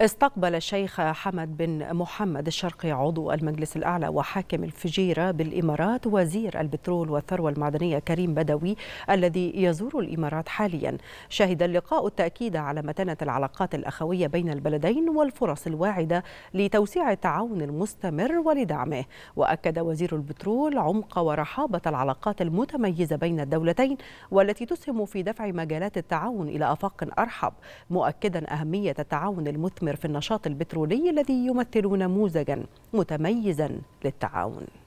استقبل الشيخ حمد بن محمد الشرقي عضو المجلس الأعلى وحاكم الفجيرة بالإمارات وزير البترول والثروة المعدنية كريم بدوي الذي يزور الإمارات حاليا شهد اللقاء التأكيد على متانة العلاقات الأخوية بين البلدين والفرص الواعدة لتوسيع التعاون المستمر ولدعمه وأكد وزير البترول عمق ورحابة العلاقات المتميزة بين الدولتين والتي تسهم في دفع مجالات التعاون إلى أفاق أرحب مؤكدا أهمية التعاون المثمر تستثمر في النشاط البترولي الذي يمثل نموذجا متميزا للتعاون